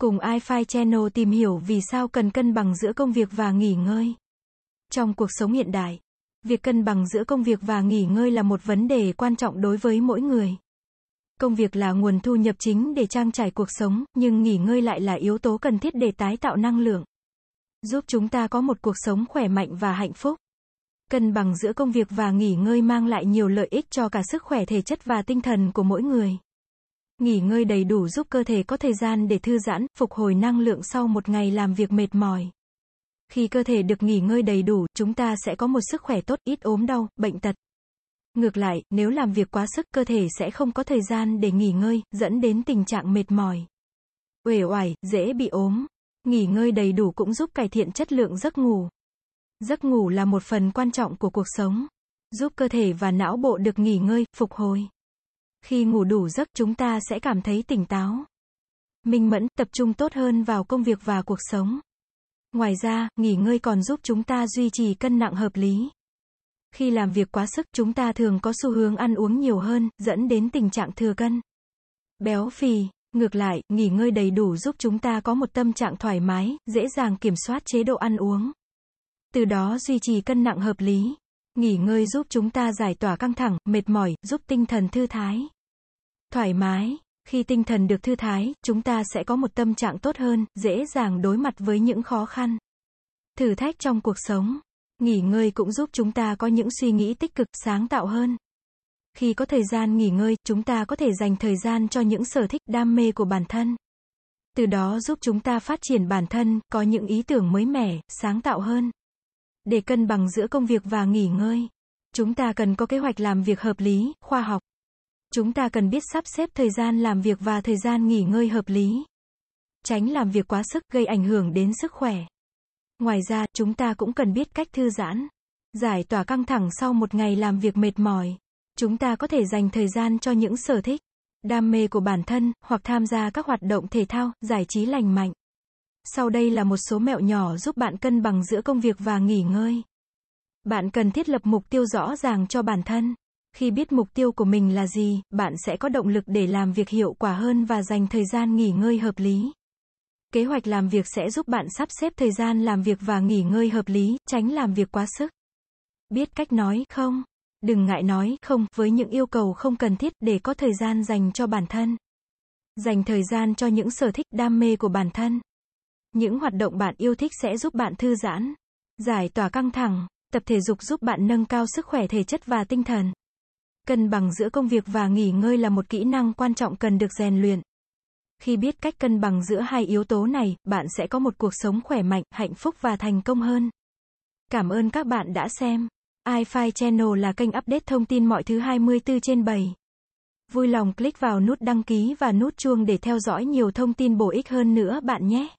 Cùng iFi Channel tìm hiểu vì sao cần cân bằng giữa công việc và nghỉ ngơi. Trong cuộc sống hiện đại, việc cân bằng giữa công việc và nghỉ ngơi là một vấn đề quan trọng đối với mỗi người. Công việc là nguồn thu nhập chính để trang trải cuộc sống, nhưng nghỉ ngơi lại là yếu tố cần thiết để tái tạo năng lượng. Giúp chúng ta có một cuộc sống khỏe mạnh và hạnh phúc. Cân bằng giữa công việc và nghỉ ngơi mang lại nhiều lợi ích cho cả sức khỏe thể chất và tinh thần của mỗi người. Nghỉ ngơi đầy đủ giúp cơ thể có thời gian để thư giãn, phục hồi năng lượng sau một ngày làm việc mệt mỏi. Khi cơ thể được nghỉ ngơi đầy đủ, chúng ta sẽ có một sức khỏe tốt, ít ốm đau, bệnh tật. Ngược lại, nếu làm việc quá sức, cơ thể sẽ không có thời gian để nghỉ ngơi, dẫn đến tình trạng mệt mỏi. Uể oải, dễ bị ốm. Nghỉ ngơi đầy đủ cũng giúp cải thiện chất lượng giấc ngủ. Giấc ngủ là một phần quan trọng của cuộc sống, giúp cơ thể và não bộ được nghỉ ngơi, phục hồi. Khi ngủ đủ giấc chúng ta sẽ cảm thấy tỉnh táo, minh mẫn, tập trung tốt hơn vào công việc và cuộc sống. Ngoài ra, nghỉ ngơi còn giúp chúng ta duy trì cân nặng hợp lý. Khi làm việc quá sức, chúng ta thường có xu hướng ăn uống nhiều hơn, dẫn đến tình trạng thừa cân. Béo phì, ngược lại, nghỉ ngơi đầy đủ giúp chúng ta có một tâm trạng thoải mái, dễ dàng kiểm soát chế độ ăn uống. Từ đó duy trì cân nặng hợp lý. Nghỉ ngơi giúp chúng ta giải tỏa căng thẳng, mệt mỏi, giúp tinh thần thư thái. Thoải mái. Khi tinh thần được thư thái, chúng ta sẽ có một tâm trạng tốt hơn, dễ dàng đối mặt với những khó khăn, thử thách trong cuộc sống. Nghỉ ngơi cũng giúp chúng ta có những suy nghĩ tích cực, sáng tạo hơn. Khi có thời gian nghỉ ngơi, chúng ta có thể dành thời gian cho những sở thích, đam mê của bản thân. Từ đó giúp chúng ta phát triển bản thân, có những ý tưởng mới mẻ, sáng tạo hơn để cân bằng giữa công việc và nghỉ ngơi. Chúng ta cần có kế hoạch làm việc hợp lý, khoa học. Chúng ta cần biết sắp xếp thời gian làm việc và thời gian nghỉ ngơi hợp lý. Tránh làm việc quá sức gây ảnh hưởng đến sức khỏe. Ngoài ra, chúng ta cũng cần biết cách thư giãn, giải tỏa căng thẳng sau một ngày làm việc mệt mỏi. Chúng ta có thể dành thời gian cho những sở thích, đam mê của bản thân hoặc tham gia các hoạt động thể thao, giải trí lành mạnh. Sau đây là một số mẹo nhỏ giúp bạn cân bằng giữa công việc và nghỉ ngơi. Bạn cần thiết lập mục tiêu rõ ràng cho bản thân. Khi biết mục tiêu của mình là gì, bạn sẽ có động lực để làm việc hiệu quả hơn và dành thời gian nghỉ ngơi hợp lý. Kế hoạch làm việc sẽ giúp bạn sắp xếp thời gian làm việc và nghỉ ngơi hợp lý, tránh làm việc quá sức. Biết cách nói không? Đừng ngại nói không với những yêu cầu không cần thiết để có thời gian dành cho bản thân. Dành thời gian cho những sở thích đam mê của bản thân. Những hoạt động bạn yêu thích sẽ giúp bạn thư giãn, giải tỏa căng thẳng, tập thể dục giúp bạn nâng cao sức khỏe thể chất và tinh thần. Cân bằng giữa công việc và nghỉ ngơi là một kỹ năng quan trọng cần được rèn luyện. Khi biết cách cân bằng giữa hai yếu tố này, bạn sẽ có một cuộc sống khỏe mạnh, hạnh phúc và thành công hơn. Cảm ơn các bạn đã xem. iFi Channel là kênh update thông tin mọi thứ 24 trên 7. Vui lòng click vào nút đăng ký và nút chuông để theo dõi nhiều thông tin bổ ích hơn nữa bạn nhé.